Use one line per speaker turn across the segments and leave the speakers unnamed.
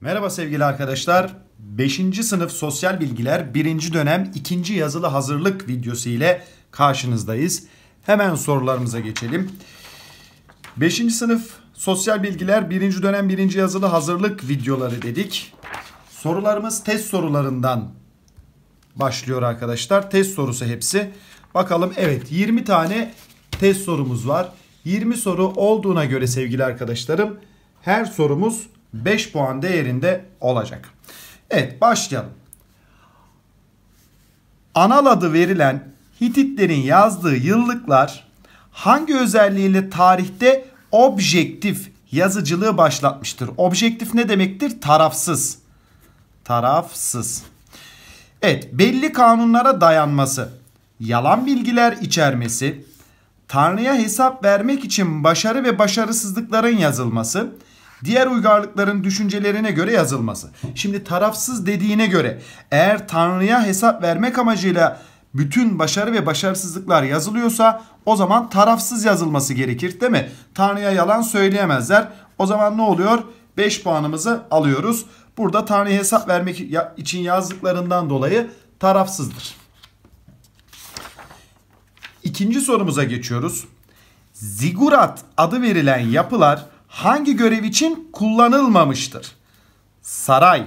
Merhaba sevgili arkadaşlar. 5. sınıf sosyal bilgiler 1. dönem 2. yazılı hazırlık videosu ile karşınızdayız. Hemen sorularımıza geçelim. 5. sınıf sosyal bilgiler 1. dönem 1. yazılı hazırlık videoları dedik. Sorularımız test sorularından başlıyor arkadaşlar. Test sorusu hepsi. Bakalım evet 20 tane test sorumuz var. 20 soru olduğuna göre sevgili arkadaşlarım her sorumuz 5 puan değerinde olacak. Evet başlayalım. Anal adı verilen Hititlerin yazdığı yıllıklar hangi özelliğiyle tarihte objektif yazıcılığı başlatmıştır? Objektif ne demektir? Tarafsız. Tarafsız. Evet belli kanunlara dayanması, yalan bilgiler içermesi, Tanrı'ya hesap vermek için başarı ve başarısızlıkların yazılması, diğer uygarlıkların düşüncelerine göre yazılması. Şimdi tarafsız dediğine göre eğer Tanrı'ya hesap vermek amacıyla bütün başarı ve başarısızlıklar yazılıyorsa o zaman tarafsız yazılması gerekir değil mi? Tanrı'ya yalan söyleyemezler. O zaman ne oluyor? 5 puanımızı alıyoruz. Burada Tanrı'ya hesap vermek için yazdıklarından dolayı tarafsızdır. İkinci sorumuza geçiyoruz. Zigurat adı verilen yapılar hangi görev için kullanılmamıştır? Saray,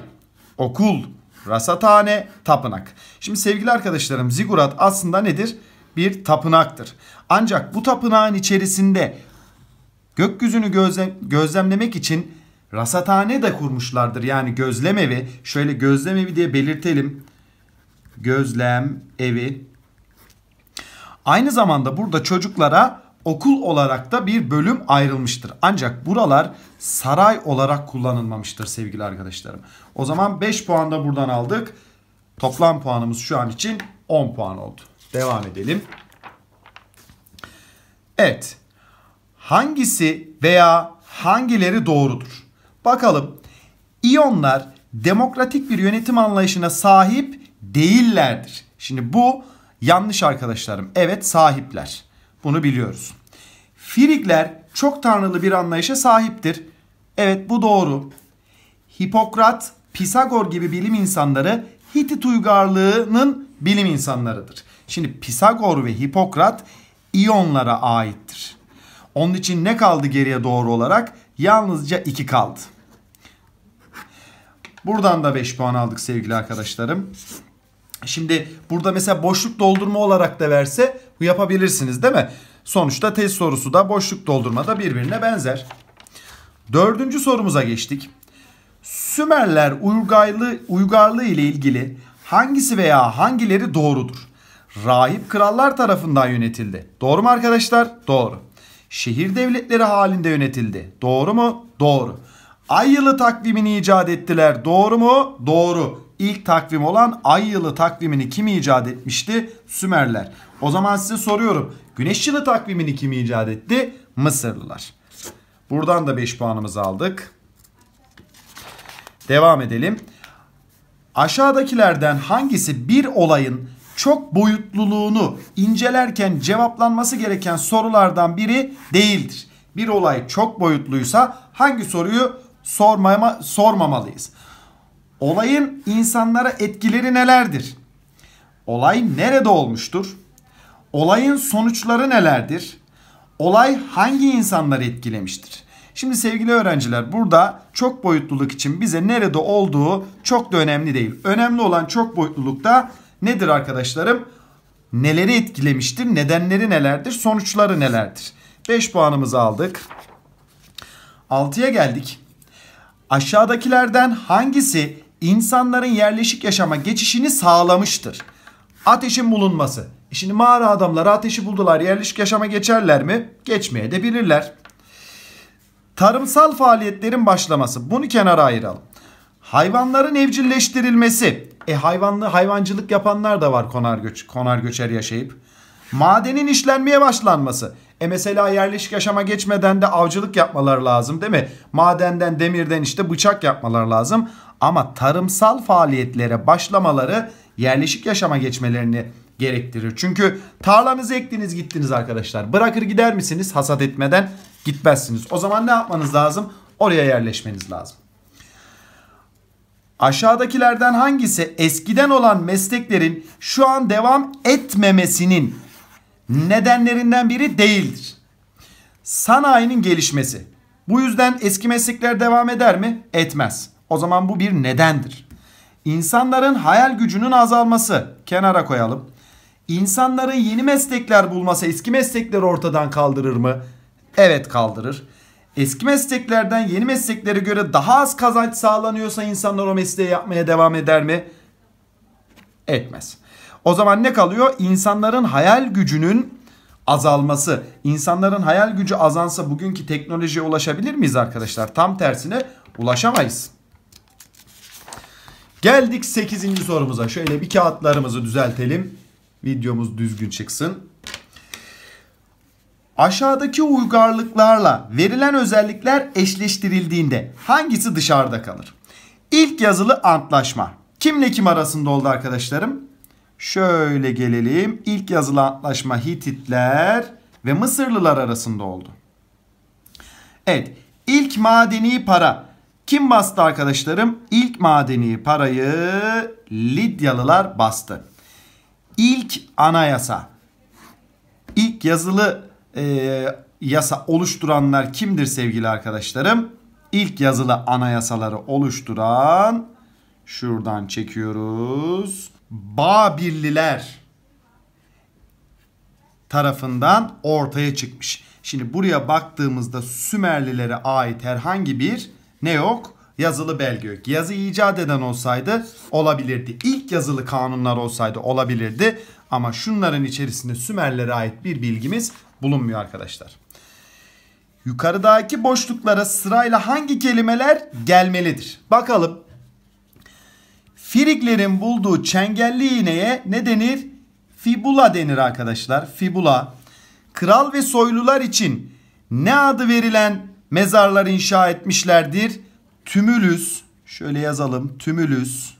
okul, rasathane, tapınak. Şimdi sevgili arkadaşlarım zigurat aslında nedir? Bir tapınaktır. Ancak bu tapınağın içerisinde gökyüzünü gözlem gözlemlemek için rasathane de kurmuşlardır. Yani gözlem evi. Şöyle gözlem evi diye belirtelim. Gözlem evi Aynı zamanda burada çocuklara okul olarak da bir bölüm ayrılmıştır. Ancak buralar saray olarak kullanılmamıştır sevgili arkadaşlarım. O zaman 5 puan da buradan aldık. Toplam puanımız şu an için 10 puan oldu. Devam edelim. Evet. Hangisi veya hangileri doğrudur? Bakalım. İyonlar demokratik bir yönetim anlayışına sahip değillerdir. Şimdi bu Yanlış arkadaşlarım. Evet sahipler. Bunu biliyoruz. Firikler çok tanrılı bir anlayışa sahiptir. Evet bu doğru. Hipokrat, Pisagor gibi bilim insanları Hitit uygarlığının bilim insanlarıdır. Şimdi Pisagor ve Hipokrat İyonlara aittir. Onun için ne kaldı geriye doğru olarak? Yalnızca iki kaldı. Buradan da 5 puan aldık sevgili arkadaşlarım. Şimdi burada mesela boşluk doldurma olarak da verse yapabilirsiniz değil mi? Sonuçta test sorusu da boşluk doldurma da birbirine benzer. Dördüncü sorumuza geçtik. Sümerler uygarlığı, uygarlığı ile ilgili hangisi veya hangileri doğrudur? Rahip krallar tarafından yönetildi. Doğru mu arkadaşlar? Doğru. Şehir devletleri halinde yönetildi. Doğru mu? Doğru. Ay yılı takvimini icat ettiler. Doğru mu? Doğru. İlk takvim olan ay yılı takvimini kim icat etmişti? Sümerler. O zaman size soruyorum. Güneş yılı takvimini kim icat etti? Mısırlılar. Buradan da 5 puanımızı aldık. Devam edelim. Aşağıdakilerden hangisi bir olayın çok boyutluluğunu incelerken cevaplanması gereken sorulardan biri değildir? Bir olay çok boyutluysa hangi soruyu sormama, sormamalıyız? Olayın insanlara etkileri nelerdir? Olay nerede olmuştur? Olayın sonuçları nelerdir? Olay hangi insanları etkilemiştir? Şimdi sevgili öğrenciler burada çok boyutluluk için bize nerede olduğu çok da önemli değil. Önemli olan çok boyutlulukta nedir arkadaşlarım? Neleri etkilemiştir? Nedenleri nelerdir? Sonuçları nelerdir? 5 puanımızı aldık. 6'ya geldik. Aşağıdakilerden hangisi insanların yerleşik yaşama geçişini sağlamıştır. Ateşin bulunması. E şimdi mağara adamları ateşi buldular. Yerleşik yaşama geçerler mi? Geçmeye de bilirler. Tarımsal faaliyetlerin başlaması. Bunu kenara ayıralım. Hayvanların evcilleştirilmesi. E hayvanlı hayvancılık yapanlar da var konar göç konar göçer yaşayıp. Madenin işlenmeye başlanması. E mesela yerleşik yaşama geçmeden de avcılık yapmaları lazım değil mi? Madenden demirden işte bıçak yapmaları lazım. Ama tarımsal faaliyetlere başlamaları yerleşik yaşama geçmelerini gerektirir. Çünkü tarlanızı ektiniz gittiniz arkadaşlar. Bırakır gider misiniz hasat etmeden? Gitmezsiniz. O zaman ne yapmanız lazım? Oraya yerleşmeniz lazım. Aşağıdakilerden hangisi eskiden olan mesleklerin şu an devam etmemesinin nedenlerinden biri değildir? Sanayinin gelişmesi. Bu yüzden eski meslekler devam eder mi? Etmez. O zaman bu bir nedendir. İnsanların hayal gücünün azalması kenara koyalım. İnsanların yeni meslekler bulması eski meslekleri ortadan kaldırır mı? Evet kaldırır. Eski mesleklerden yeni mesleklere göre daha az kazanç sağlanıyorsa insanlar o mesleği yapmaya devam eder mi? Etmez. O zaman ne kalıyor? İnsanların hayal gücünün azalması. İnsanların hayal gücü azansa bugünkü teknolojiye ulaşabilir miyiz arkadaşlar? Tam tersine ulaşamayız. Geldik 8. sorumuza. Şöyle bir kağıtlarımızı düzeltelim. Videomuz düzgün çıksın. Aşağıdaki uygarlıklarla verilen özellikler eşleştirildiğinde hangisi dışarıda kalır? İlk yazılı antlaşma. Kimle kim arasında oldu arkadaşlarım? Şöyle gelelim. İlk yazılı antlaşma Hititler ve Mısırlılar arasında oldu. Evet, ilk madeni para kim bastı arkadaşlarım? İlk madeni parayı Lidyalılar bastı. İlk anayasa, ilk yazılı e, yasa oluşturanlar kimdir sevgili arkadaşlarım? İlk yazılı anayasaları oluşturan şuradan çekiyoruz. Babilliler tarafından ortaya çıkmış. Şimdi buraya baktığımızda Sümerlilere ait herhangi bir ne yok? Yazılı belge yok. Yazı icat eden olsaydı olabilirdi. İlk yazılı kanunlar olsaydı olabilirdi. Ama şunların içerisinde Sümerlere ait bir bilgimiz bulunmuyor arkadaşlar. Yukarıdaki boşluklara sırayla hangi kelimeler gelmelidir? Bakalım. Firiklerin bulduğu çengelli iğneye ne denir? Fibula denir arkadaşlar. Fibula. Kral ve soylular için ne adı verilen mezarlar inşa etmişlerdir. Tümülüs şöyle yazalım tümülüs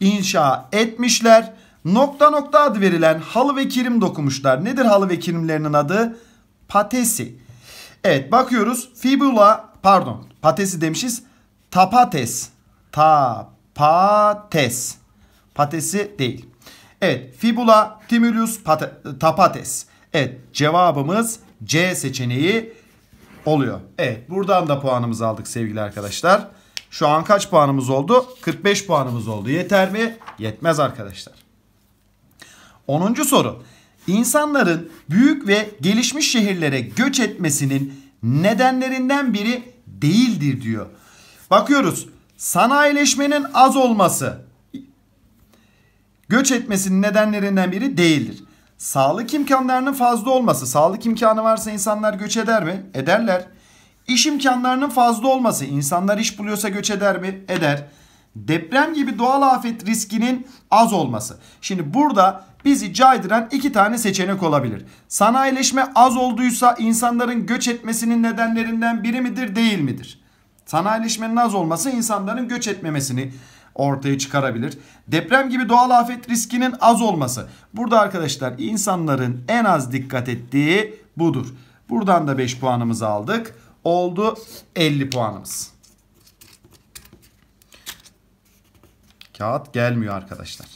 inşa etmişler. Nokta nokta adı verilen halı ve kirim dokumuşlar. Nedir halı ve kirimlerinin adı? Patesi. Evet bakıyoruz. Fibula pardon patesi demişiz. Tapates. Tapates. Patesi değil. Evet fibula, timulus, tapates. Evet cevabımız C seçeneği oluyor. Evet buradan da puanımızı aldık sevgili arkadaşlar. Şu an kaç puanımız oldu? 45 puanımız oldu. Yeter mi? Yetmez arkadaşlar. 10. soru. İnsanların büyük ve gelişmiş şehirlere göç etmesinin nedenlerinden biri değildir diyor. Bakıyoruz. Sanayileşmenin az olması göç etmesinin nedenlerinden biri değildir. Sağlık imkanlarının fazla olması. Sağlık imkanı varsa insanlar göç eder mi? Ederler. İş imkanlarının fazla olması. insanlar iş buluyorsa göç eder mi? Eder. Deprem gibi doğal afet riskinin az olması. Şimdi burada bizi caydıran iki tane seçenek olabilir. Sanayileşme az olduysa insanların göç etmesinin nedenlerinden biri midir değil midir? Sanayileşmenin az olması insanların göç etmemesini ortaya çıkarabilir. Deprem gibi doğal afet riskinin az olması. Burada arkadaşlar insanların en az dikkat ettiği budur. Buradan da 5 puanımızı aldık. Oldu 50 puanımız. Kağıt gelmiyor arkadaşlar.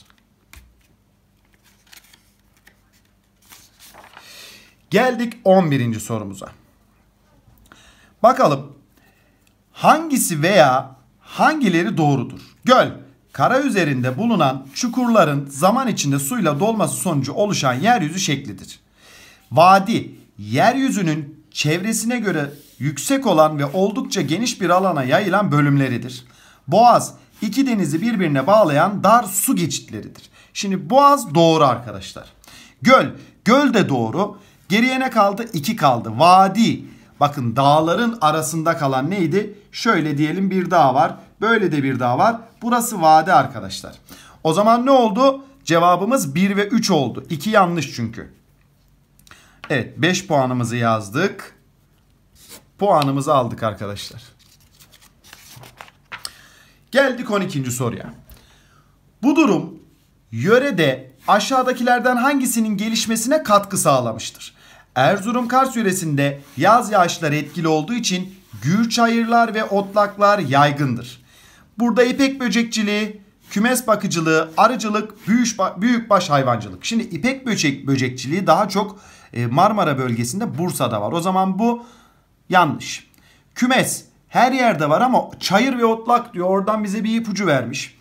Geldik 11. sorumuza. Bakalım hangisi veya hangileri doğrudur? Göl kara üzerinde bulunan çukurların zaman içinde suyla dolması sonucu oluşan yeryüzü şeklidir. Vadi yeryüzünün çevresine göre yüksek olan ve oldukça geniş bir alana yayılan bölümleridir. Boğaz iki denizi birbirine bağlayan dar su geçitleridir. Şimdi boğaz doğru arkadaşlar. Göl, göl de doğru. Geriye ne kaldı? İki kaldı. Vadi. Bakın dağların arasında kalan neydi? Şöyle diyelim bir dağ var. Böyle de bir daha var. Burası vade arkadaşlar. O zaman ne oldu? Cevabımız 1 ve 3 oldu. 2 yanlış çünkü. Evet 5 puanımızı yazdık. Puanımızı aldık arkadaşlar. Geldik 12. soruya. Bu durum yörede aşağıdakilerden hangisinin gelişmesine katkı sağlamıştır? Erzurum Kars yöresinde yaz yağışları etkili olduğu için gür çayırlar ve otlaklar yaygındır. Burada ipek böcekçiliği, kümes bakıcılığı, arıcılık, büyük büyükbaş hayvancılık. Şimdi ipek böcek böcekçiliği daha çok e, Marmara bölgesinde Bursa'da var. O zaman bu yanlış. Kümes her yerde var ama çayır ve otlak diyor. Oradan bize bir ipucu vermiş.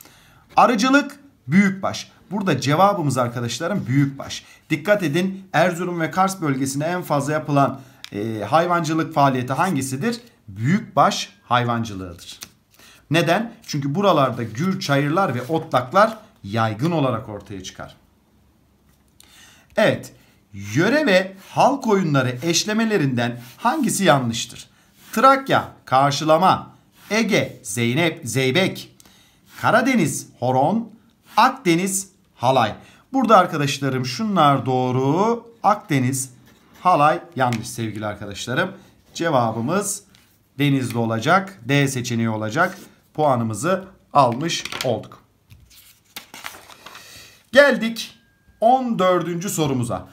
Arıcılık büyükbaş. Burada cevabımız arkadaşlarım büyükbaş. Dikkat edin Erzurum ve Kars bölgesinde en fazla yapılan e, hayvancılık faaliyeti hangisidir? Büyükbaş hayvancılığıdır. Neden? Çünkü buralarda gür çayırlar ve otlaklar yaygın olarak ortaya çıkar. Evet, yöre ve halk oyunları eşlemelerinden hangisi yanlıştır? Trakya, karşılama, Ege, Zeynep, Zeybek, Karadeniz, horon, Akdeniz, halay. Burada arkadaşlarım şunlar doğru. Akdeniz, halay yanlış sevgili arkadaşlarım. Cevabımız denizli olacak. D seçeneği olacak puanımızı almış olduk. Geldik 14. sorumuza.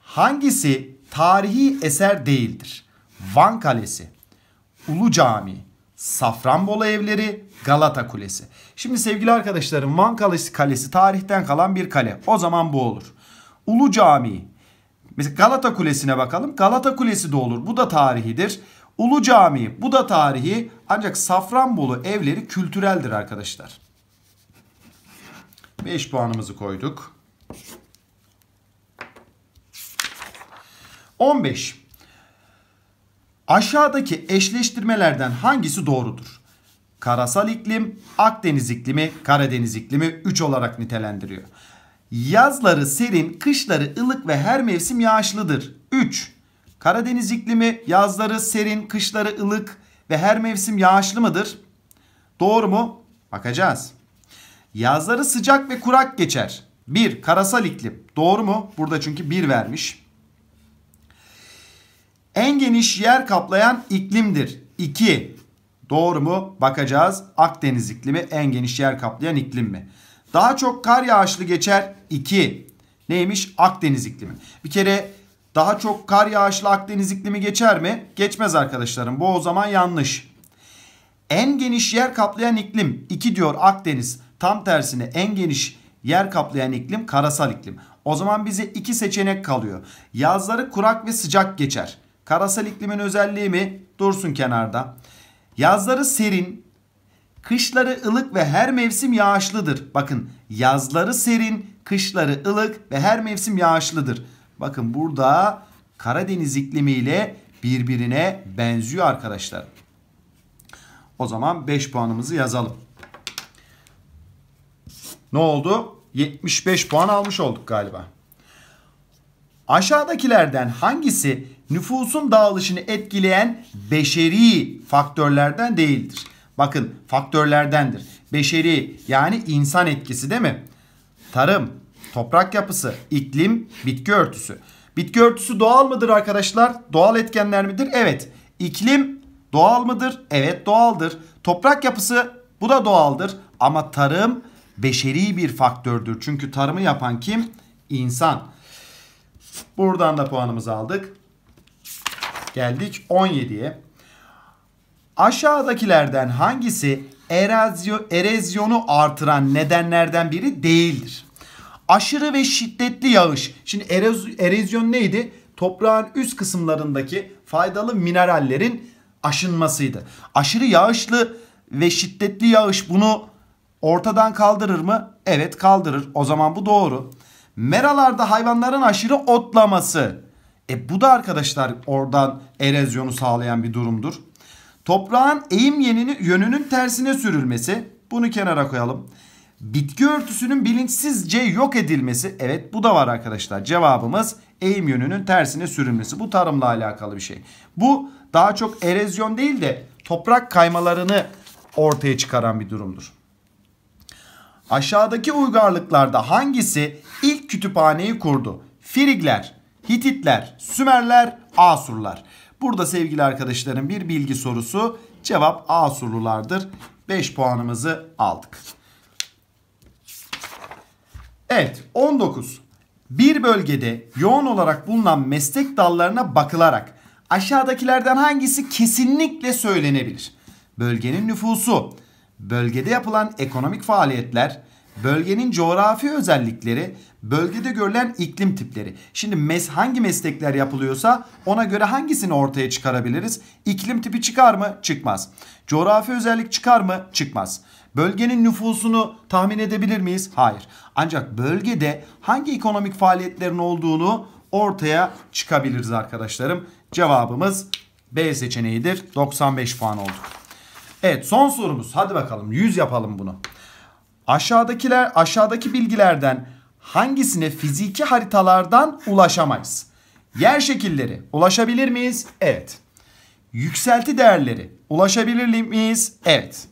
Hangisi tarihi eser değildir? Van Kalesi, Ulu Camii, Safranbolu Evleri, Galata Kulesi. Şimdi sevgili arkadaşlarım Van Kalesi, Kalesi tarihten kalan bir kale. O zaman bu olur. Ulu Camii. Mesela Galata Kulesi'ne bakalım. Galata Kulesi de olur. Bu da tarihidir. Ulu Camii bu da tarihi ancak Safranbolu evleri kültüreldir arkadaşlar. 5 puanımızı koyduk. 15. Aşağıdaki eşleştirmelerden hangisi doğrudur? Karasal iklim, Akdeniz iklimi, Karadeniz iklimi 3 olarak nitelendiriyor. Yazları serin, kışları ılık ve her mevsim yağışlıdır. 3. Karadeniz iklimi yazları serin, kışları ılık ve her mevsim yağışlı mıdır? Doğru mu? Bakacağız. Yazları sıcak ve kurak geçer. 1. Karasal iklim. Doğru mu? Burada çünkü 1 vermiş. En geniş yer kaplayan iklimdir. 2. Doğru mu? Bakacağız. Akdeniz iklimi en geniş yer kaplayan iklim mi? Daha çok kar yağışlı geçer. 2. Neymiş? Akdeniz iklimi. Bir kere daha çok kar yağışlı Akdeniz iklimi geçer mi? Geçmez arkadaşlarım. Bu o zaman yanlış. En geniş yer kaplayan iklim 2 diyor Akdeniz. Tam tersine en geniş yer kaplayan iklim karasal iklim. O zaman bize iki seçenek kalıyor. Yazları kurak ve sıcak geçer. Karasal iklimin özelliği mi? Dursun kenarda. Yazları serin, kışları ılık ve her mevsim yağışlıdır. Bakın yazları serin, kışları ılık ve her mevsim yağışlıdır. Bakın burada Karadeniz iklimiyle birbirine benziyor arkadaşlar. O zaman 5 puanımızı yazalım. Ne oldu? 75 puan almış olduk galiba. Aşağıdakilerden hangisi nüfusun dağılışını etkileyen beşeri faktörlerden değildir? Bakın faktörlerdendir. Beşeri yani insan etkisi değil mi? Tarım, toprak yapısı, iklim, bitki örtüsü. Bitki örtüsü doğal mıdır arkadaşlar? Doğal etkenler midir? Evet. İklim doğal mıdır? Evet doğaldır. Toprak yapısı bu da doğaldır. Ama tarım beşeri bir faktördür. Çünkü tarımı yapan kim? İnsan. Buradan da puanımızı aldık. Geldik 17'ye. Aşağıdakilerden hangisi erozyo, erozyonu artıran nedenlerden biri değildir? aşırı ve şiddetli yağış. Şimdi eroz, erozyon neydi? Toprağın üst kısımlarındaki faydalı minerallerin aşınmasıydı. Aşırı yağışlı ve şiddetli yağış bunu ortadan kaldırır mı? Evet kaldırır. O zaman bu doğru. Meralarda hayvanların aşırı otlaması. E bu da arkadaşlar oradan erozyonu sağlayan bir durumdur. Toprağın eğim yönünün tersine sürülmesi. Bunu kenara koyalım. Bitki örtüsünün bilinçsizce yok edilmesi. Evet bu da var arkadaşlar. Cevabımız eğim yönünün tersine sürünmesi. Bu tarımla alakalı bir şey. Bu daha çok erozyon değil de toprak kaymalarını ortaya çıkaran bir durumdur. Aşağıdaki uygarlıklarda hangisi ilk kütüphaneyi kurdu? Frigler, Hititler, Sümerler, Asurlar. Burada sevgili arkadaşlarım bir bilgi sorusu. Cevap Asurlulardır. 5 puanımızı aldık. Evet 19. Bir bölgede yoğun olarak bulunan meslek dallarına bakılarak aşağıdakilerden hangisi kesinlikle söylenebilir? Bölgenin nüfusu, bölgede yapılan ekonomik faaliyetler, bölgenin coğrafi özellikleri, bölgede görülen iklim tipleri. Şimdi mes hangi meslekler yapılıyorsa ona göre hangisini ortaya çıkarabiliriz? İklim tipi çıkar mı? Çıkmaz. Coğrafi özellik çıkar mı? Çıkmaz. Bölgenin nüfusunu tahmin edebilir miyiz? Hayır. Ancak bölgede hangi ekonomik faaliyetlerin olduğunu ortaya çıkabiliriz arkadaşlarım. Cevabımız B seçeneğidir. 95 puan oldu. Evet son sorumuz. Hadi bakalım 100 yapalım bunu. Aşağıdakiler aşağıdaki bilgilerden hangisine fiziki haritalardan ulaşamayız? Yer şekilleri ulaşabilir miyiz? Evet. Yükselti değerleri ulaşabilir miyiz? Evet.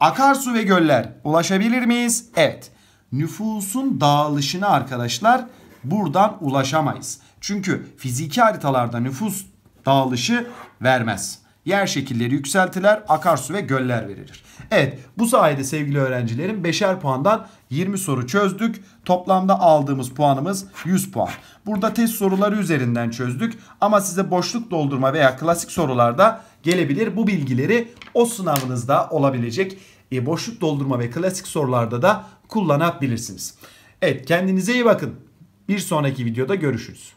Akarsu ve göller ulaşabilir miyiz? Evet. Nüfusun dağılışını arkadaşlar buradan ulaşamayız. Çünkü fiziki haritalarda nüfus dağılışı vermez yer şekilleri yükseltiler, akarsu ve göller verilir. Evet bu sayede sevgili öğrencilerim 5'er puandan 20 soru çözdük. Toplamda aldığımız puanımız 100 puan. Burada test soruları üzerinden çözdük ama size boşluk doldurma veya klasik sorularda gelebilir. Bu bilgileri o sınavınızda olabilecek e, boşluk doldurma ve klasik sorularda da kullanabilirsiniz. Evet kendinize iyi bakın. Bir sonraki videoda görüşürüz.